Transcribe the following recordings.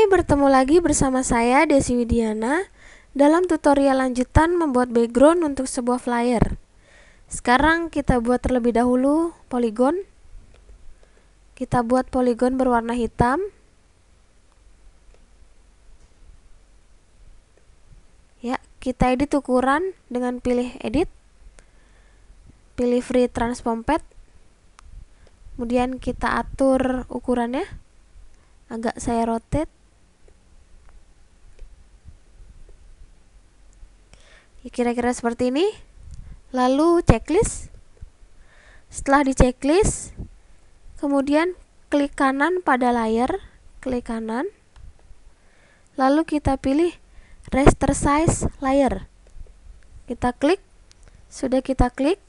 Hai, bertemu lagi bersama saya Desi Widiana dalam tutorial lanjutan membuat background untuk sebuah flyer. Sekarang kita buat terlebih dahulu poligon. Kita buat poligon berwarna hitam. Ya, kita edit ukuran dengan pilih edit. Pilih free transform pad. Kemudian kita atur ukurannya agak saya rotate Ya, kira-kira seperti ini lalu checklist setelah di checklist kemudian klik kanan pada layer klik kanan lalu kita pilih raster size layer kita klik sudah kita klik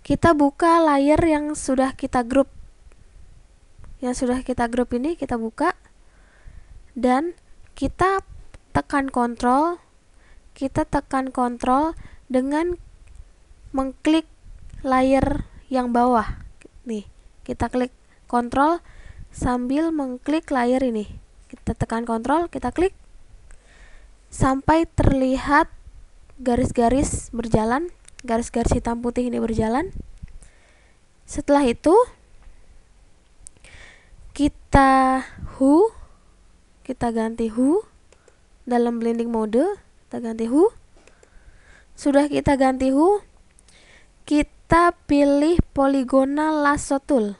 kita buka layer yang sudah kita grup yang sudah kita grup ini kita buka dan kita tekan kontrol kita tekan kontrol dengan mengklik layer yang bawah nih kita klik kontrol sambil mengklik layer ini kita tekan kontrol kita klik sampai terlihat garis-garis berjalan garis-garis hitam putih ini berjalan setelah itu kita who kita ganti who dalam blending mode kita ganti who sudah kita ganti who kita pilih poligonal lasso tool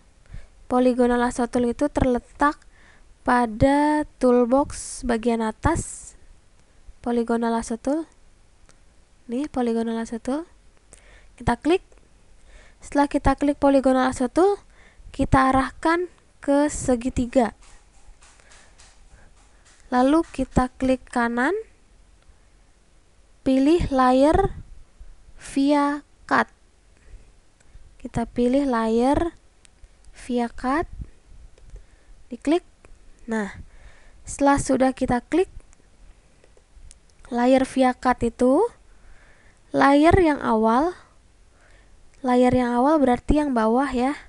poligonal lasso tool itu terletak pada toolbox bagian atas poligonal lasso tool nih poligonal lasso tool kita klik setelah kita klik poligonal lasso tool kita arahkan ke segitiga lalu kita klik kanan pilih layer via cut kita pilih layer via cut diklik nah setelah sudah kita klik layer via cut itu layer yang awal layer yang awal berarti yang bawah ya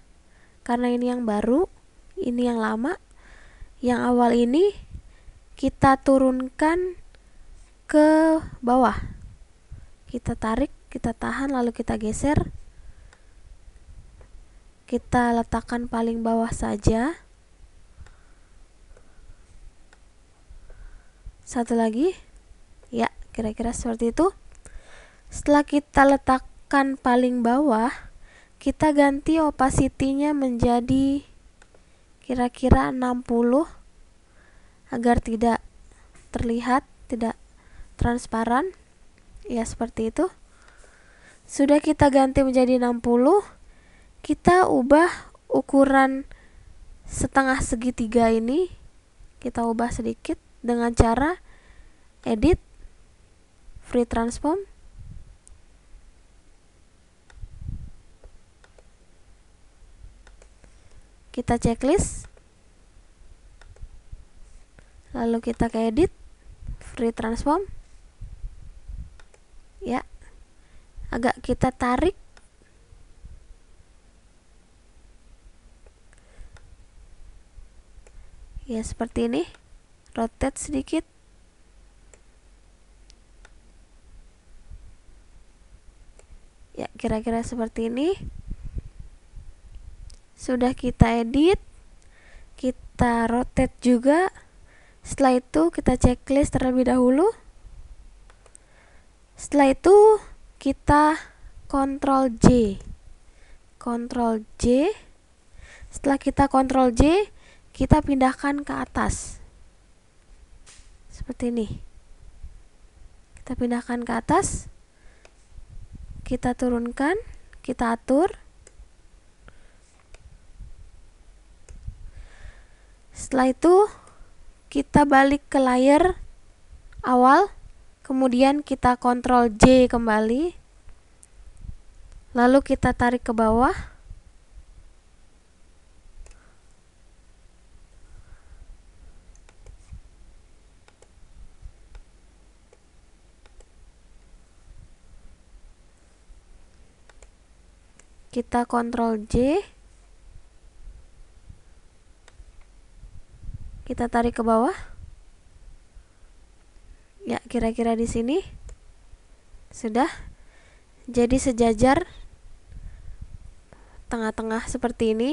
karena ini yang baru ini yang lama yang awal ini kita turunkan ke bawah kita tarik kita tahan lalu kita geser kita letakkan paling bawah saja satu lagi ya kira-kira seperti itu setelah kita letakkan paling bawah kita ganti opacity-nya menjadi kira-kira 60 agar tidak terlihat tidak transparan ya seperti itu sudah kita ganti menjadi 60 kita ubah ukuran setengah segitiga ini kita ubah sedikit dengan cara edit free transform kita checklist lalu kita ke edit free transform ya agak kita tarik ya seperti ini rotate sedikit ya kira-kira seperti ini sudah kita edit kita rotate juga setelah itu kita checklist terlebih dahulu setelah itu kita kontrol J kontrol J setelah kita kontrol J kita pindahkan ke atas seperti ini kita pindahkan ke atas kita turunkan kita atur setelah itu kita balik ke layer awal kemudian kita kontrol J kembali lalu kita tarik ke bawah kita kontrol J kita tarik ke bawah Ya, kira-kira di sini sudah jadi sejajar tengah-tengah seperti ini.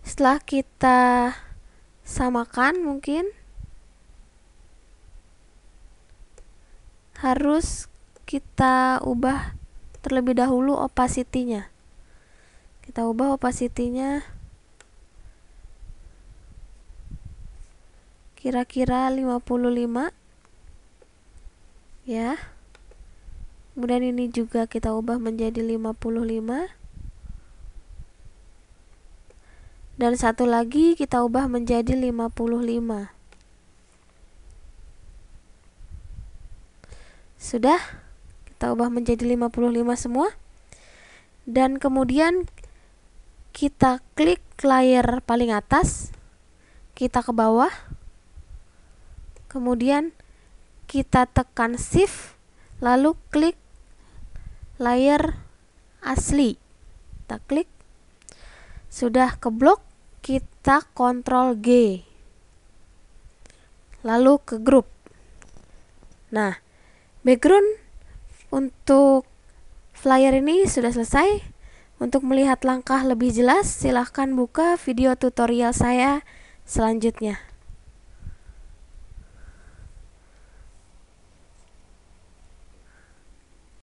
Setelah kita samakan mungkin harus kita ubah terlebih dahulu opacity-nya. Kita ubah opacity-nya kira-kira 55 ya kemudian ini juga kita ubah menjadi 55 dan satu lagi kita ubah menjadi 55 sudah kita ubah menjadi 55 semua dan kemudian kita klik layer paling atas kita ke bawah kemudian kita tekan shift lalu klik layer asli kita klik sudah keblok kita kontrol G lalu ke grup nah background untuk flyer ini sudah selesai untuk melihat langkah lebih jelas silahkan buka video tutorial saya selanjutnya